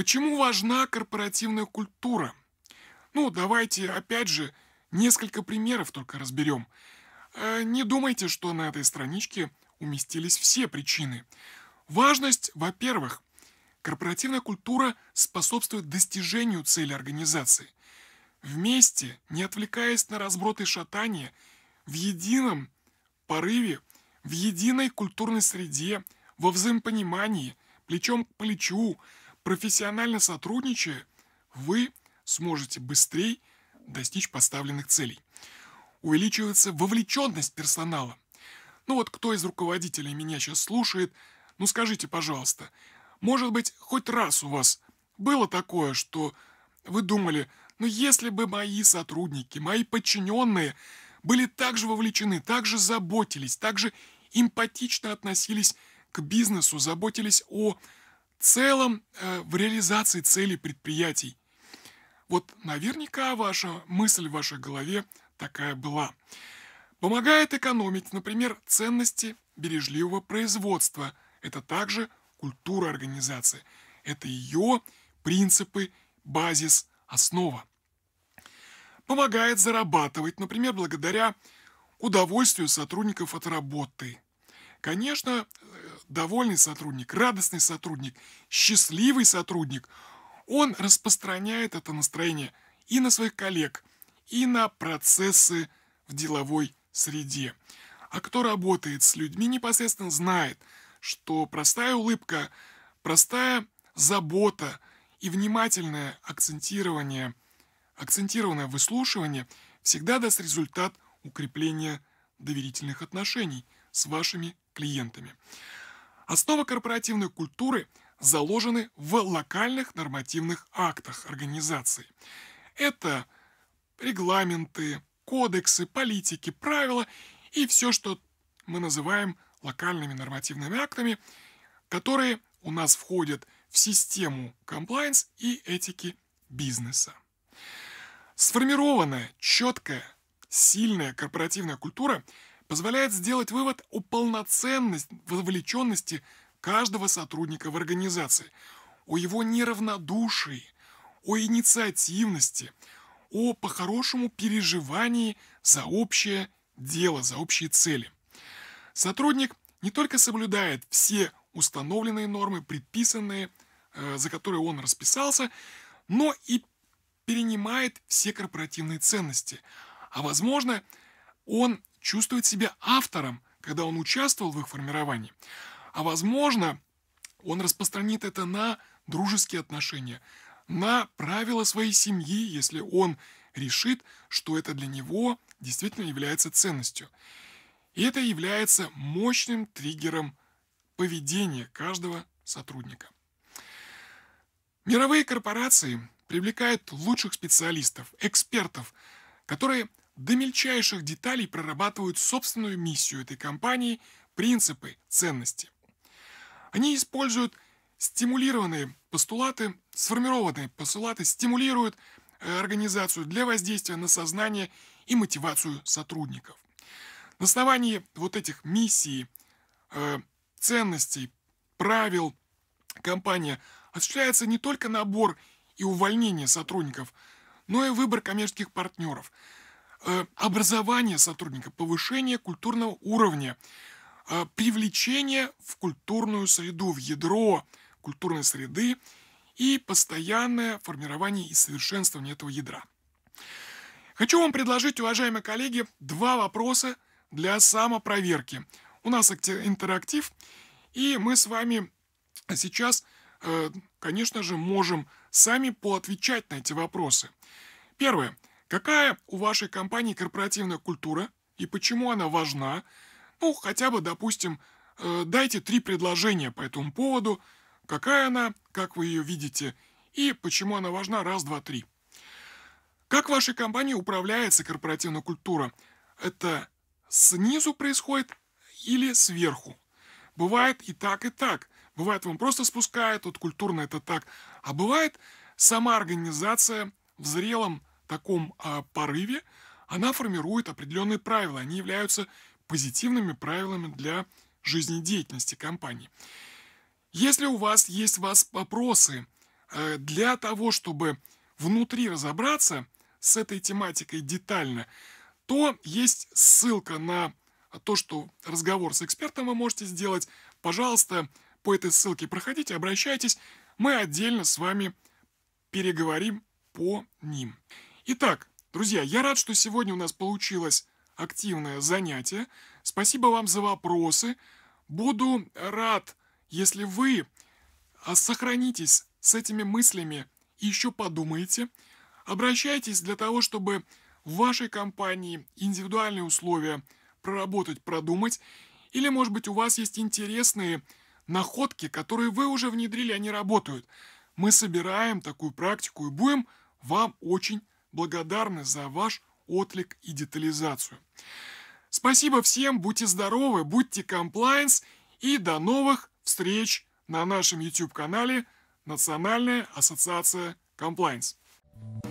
Почему важна корпоративная культура? Ну, давайте, опять же, несколько примеров только разберем. Э, не думайте, что на этой страничке уместились все причины. Важность, во-первых, корпоративная культура способствует достижению цели организации. Вместе, не отвлекаясь на разброты и шатания, в едином порыве, в единой культурной среде, во взаимопонимании, плечом к плечу – Профессионально сотрудничая, вы сможете быстрее достичь поставленных целей. Увеличивается вовлеченность персонала. Ну вот кто из руководителей меня сейчас слушает, ну скажите, пожалуйста, может быть, хоть раз у вас было такое, что вы думали, ну если бы мои сотрудники, мои подчиненные были также вовлечены, также заботились, также эмпатично относились к бизнесу, заботились о целом э, в реализации целей предприятий. Вот наверняка ваша мысль в вашей голове такая была. Помогает экономить, например, ценности бережливого производства. Это также культура организации. Это ее принципы, базис, основа. Помогает зарабатывать, например, благодаря удовольствию сотрудников от работы. Конечно, довольный сотрудник, радостный сотрудник, счастливый сотрудник, он распространяет это настроение и на своих коллег, и на процессы в деловой среде. А кто работает с людьми непосредственно, знает, что простая улыбка, простая забота и внимательное акцентирование, акцентированное выслушивание всегда даст результат укрепления доверительных отношений с вашими клиентами. Основы корпоративной культуры заложены в локальных нормативных актах организации. Это регламенты, кодексы, политики, правила и все, что мы называем локальными нормативными актами, которые у нас входят в систему compliance и этики бизнеса. Сформированная, четкая, сильная корпоративная культура – позволяет сделать вывод о полноценности, вовлеченности каждого сотрудника в организации, о его неравнодушии, о инициативности, о по-хорошему переживании за общее дело, за общие цели. Сотрудник не только соблюдает все установленные нормы, предписанные, э, за которые он расписался, но и перенимает все корпоративные ценности. А возможно, он чувствовать себя автором, когда он участвовал в их формировании. А возможно, он распространит это на дружеские отношения, на правила своей семьи, если он решит, что это для него действительно является ценностью. И это является мощным триггером поведения каждого сотрудника. Мировые корпорации привлекают лучших специалистов, экспертов, которые до мельчайших деталей прорабатывают собственную миссию этой компании, принципы, ценности. Они используют стимулированные постулаты, сформированные постулаты стимулируют э, организацию для воздействия на сознание и мотивацию сотрудников. На основании вот этих миссий, э, ценностей, правил компания осуществляется не только набор и увольнение сотрудников, но и выбор коммерческих партнеров – Э, образование сотрудника, повышение культурного уровня, э, привлечение в культурную среду, в ядро культурной среды и постоянное формирование и совершенствование этого ядра. Хочу вам предложить, уважаемые коллеги, два вопроса для самопроверки. У нас интерактив, и мы с вами сейчас, э, конечно же, можем сами поотвечать на эти вопросы. Первое. Какая у вашей компании корпоративная культура и почему она важна? Ну, хотя бы, допустим, э, дайте три предложения по этому поводу. Какая она, как вы ее видите и почему она важна? Раз, два, три. Как в вашей компании управляется корпоративная культура? Это снизу происходит или сверху? Бывает и так, и так. Бывает, вам просто спускают, вот культурно это так. А бывает, сама организация в зрелом таком а, порыве, она формирует определенные правила. Они являются позитивными правилами для жизнедеятельности компании. Если у вас есть у вас вопросы э, для того, чтобы внутри разобраться с этой тематикой детально, то есть ссылка на то, что разговор с экспертом вы можете сделать. Пожалуйста, по этой ссылке проходите, обращайтесь. Мы отдельно с вами переговорим по ним. Итак, друзья, я рад, что сегодня у нас получилось активное занятие. Спасибо вам за вопросы. Буду рад, если вы а, сохранитесь с этими мыслями и еще подумаете. Обращайтесь для того, чтобы в вашей компании индивидуальные условия проработать, продумать. Или, может быть, у вас есть интересные находки, которые вы уже внедрили, они работают. Мы собираем такую практику и будем вам очень благодарны за ваш отклик и детализацию. Спасибо всем, будьте здоровы, будьте комплайнс и до новых встреч на нашем YouTube-канале Национальная ассоциация комплайнс. Thank you